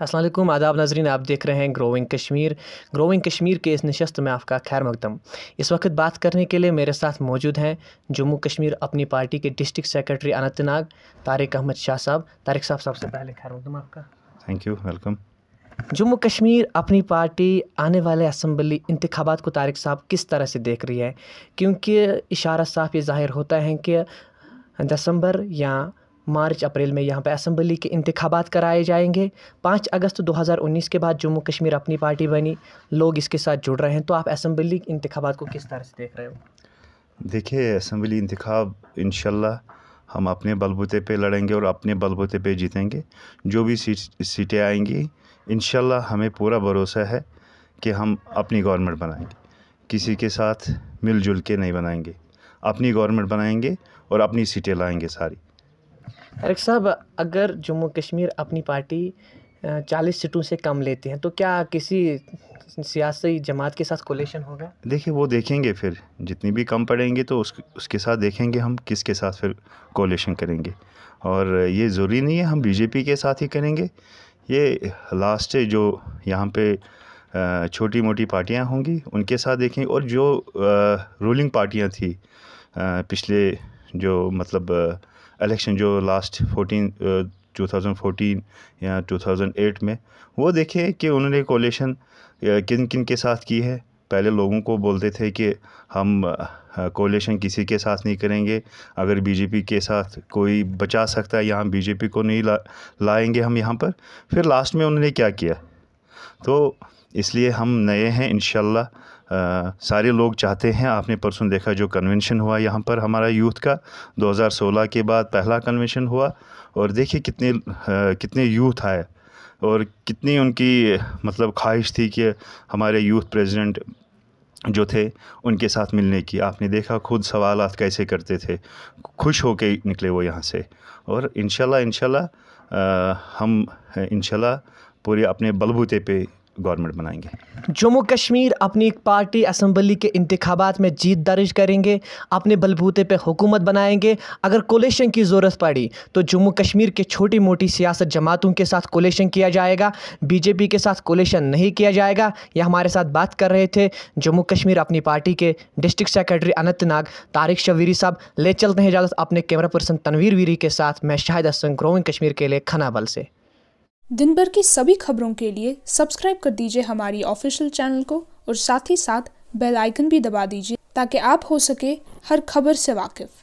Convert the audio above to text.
असलम आदाब नाजरीन आप देख रहे हैं ग्रोविंग कश्मीर ग्रोविंग कश्मीर के इस नशस्त में आपका खैर मकदम इस वक्त बात करने के लिए मेरे साथ मौजूद हैं जम्मू कश्मीर अपनी पार्टी के डिस्ट्रिक्ट सेक्रेटरी अनंतनाग तारिक अहमद शाह साहब तारिक साहब सबसे पहले खैर मकदम आपका thank you welcome Jammu Kashmir Apni Party आने वाले असम्बली इंतबात को तारिक साहब किस तरह से देख रही है क्योंकि इशारा साफ ये जाहिर होता है कि दिसंबर या मार्च अप्रैल में यहाँ पर असम्बली के इंतबात कराए जाएंगे पाँच अगस्त 2019 के बाद जम्मू कश्मीर अपनी पार्टी बनी लोग इसके साथ जुड़ रहे हैं तो आप असम्बली के इंतबात को किस तरह से देख रहे हो देखिए असम्बली इंतखब इन हम अपने बलबूते पे लड़ेंगे और अपने बलबूते पे जीतेंगे जो भी सीट सीटें आएंगी इन हमें पूरा भरोसा है कि हम अपनी गवर्नमेंट बनाएंगे किसी के साथ मिलजुल के नहीं बनाएंगे अपनी गवर्नमेंट बनाएंगे और अपनी सीटें लाएंगे सारी अरक साहब अगर जम्मू कश्मीर अपनी पार्टी चालीस सीटों से कम लेते हैं तो क्या किसी सियासी जमात के साथ कोलेशन होगा देखिए वो देखेंगे फिर जितनी भी कम पड़ेंगे तो उस उसके साथ देखेंगे हम किसके साथ फिर कोलेशन करेंगे और ये ज़रूरी नहीं है हम बीजेपी के साथ ही करेंगे ये लास्ट जो यहाँ पे छोटी मोटी पार्टियाँ होंगी उनके साथ देखेंगे और जो रूलिंग पार्टियाँ थी पिछले जो मतलब इलेक्शन जो लास्ट फोटीन टू या एट में वो देखे कि उन्होंने कोलेशन किन किन के साथ की है पहले लोगों को बोलते थे कि हम कोलेशन uh, किसी के साथ नहीं करेंगे अगर बीजेपी के साथ कोई बचा सकता है यहाँ बीजेपी को नहीं ला लाएंगे हम यहाँ पर फिर लास्ट में उन्होंने क्या किया तो इसलिए हम नए हैं इन आ, सारे लोग चाहते हैं आपने परसों देखा जो कन्वेंशन हुआ यहाँ पर हमारा यूथ का 2016 के बाद पहला कन्वेंशन हुआ और देखिए कितने आ, कितने यूथ आए और कितनी उनकी मतलब ख्वाहिश थी कि हमारे यूथ प्रेसिडेंट जो थे उनके साथ मिलने की आपने देखा खुद सवाल कैसे करते थे खुश हो के निकले वो यहाँ से और इन इनशाला हम इनशाला पूरे अपने बलबूते पे गवर्नमेंट बनाएंगे जम्मू कश्मीर अपनी पार्टी असम्बली के इंतबात में जीत दर्ज करेंगे अपने बलबूते पर हुकूमत बनाएंगे अगर कोलेशन की ज़रूरत पड़ी तो जम्मू कश्मीर के छोटी मोटी सियासत जमातों के साथ कोलेशन किया जाएगा बीजेपी के साथ कोलेशन नहीं किया जाएगा यह हमारे साथ बात कर रहे थे जम्मू कश्मीर अपनी पार्टी के डिस्ट्रिक्ट सेक्रेटरी अनंतनाग तारिक शवीरी साहब ले चलते हैं इजाज़त अपने कैमरा पर्सन तनवीर वीरी के साथ मैं शाहिद असंग ग्रोविंग कश्मीर के लिए खनाबल से दिन भर की सभी खबरों के लिए सब्सक्राइब कर दीजिए हमारी ऑफिशियल चैनल को और साथ ही साथ बेल आइकन भी दबा दीजिए ताकि आप हो सके हर खबर से वाकिफ़